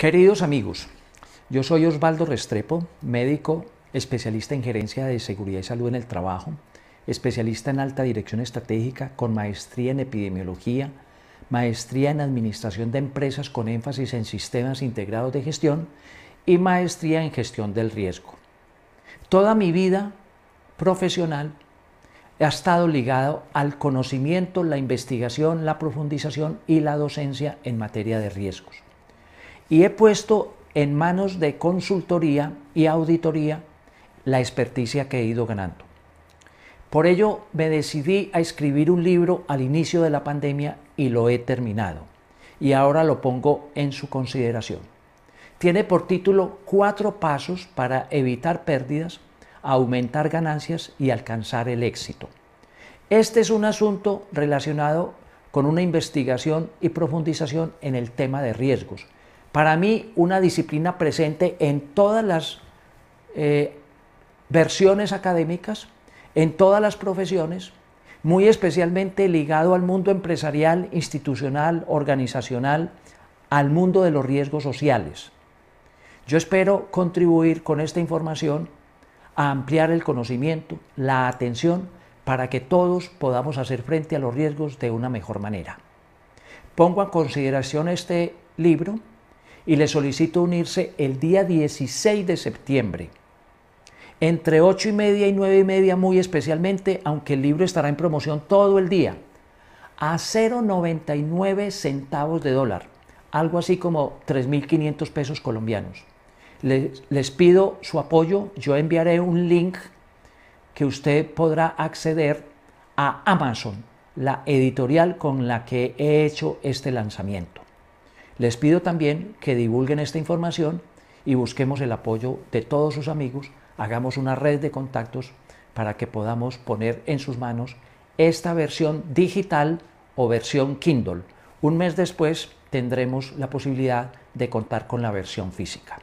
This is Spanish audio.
Queridos amigos, yo soy Osvaldo Restrepo, médico especialista en gerencia de seguridad y salud en el trabajo, especialista en alta dirección estratégica con maestría en epidemiología, maestría en administración de empresas con énfasis en sistemas integrados de gestión y maestría en gestión del riesgo. Toda mi vida profesional ha estado ligado al conocimiento, la investigación, la profundización y la docencia en materia de riesgos y he puesto en manos de consultoría y auditoría la experticia que he ido ganando. Por ello me decidí a escribir un libro al inicio de la pandemia y lo he terminado. Y ahora lo pongo en su consideración. Tiene por título Cuatro pasos para evitar pérdidas, aumentar ganancias y alcanzar el éxito. Este es un asunto relacionado con una investigación y profundización en el tema de riesgos, para mí, una disciplina presente en todas las eh, versiones académicas, en todas las profesiones, muy especialmente ligado al mundo empresarial, institucional, organizacional, al mundo de los riesgos sociales. Yo espero contribuir con esta información a ampliar el conocimiento, la atención, para que todos podamos hacer frente a los riesgos de una mejor manera. Pongo en consideración este libro y le solicito unirse el día 16 de septiembre. Entre 8 y media y 9 y media muy especialmente, aunque el libro estará en promoción todo el día, a 0,99 centavos de dólar, algo así como 3.500 pesos colombianos. Les, les pido su apoyo, yo enviaré un link que usted podrá acceder a Amazon, la editorial con la que he hecho este lanzamiento. Les pido también que divulguen esta información y busquemos el apoyo de todos sus amigos, hagamos una red de contactos para que podamos poner en sus manos esta versión digital o versión Kindle. Un mes después tendremos la posibilidad de contar con la versión física.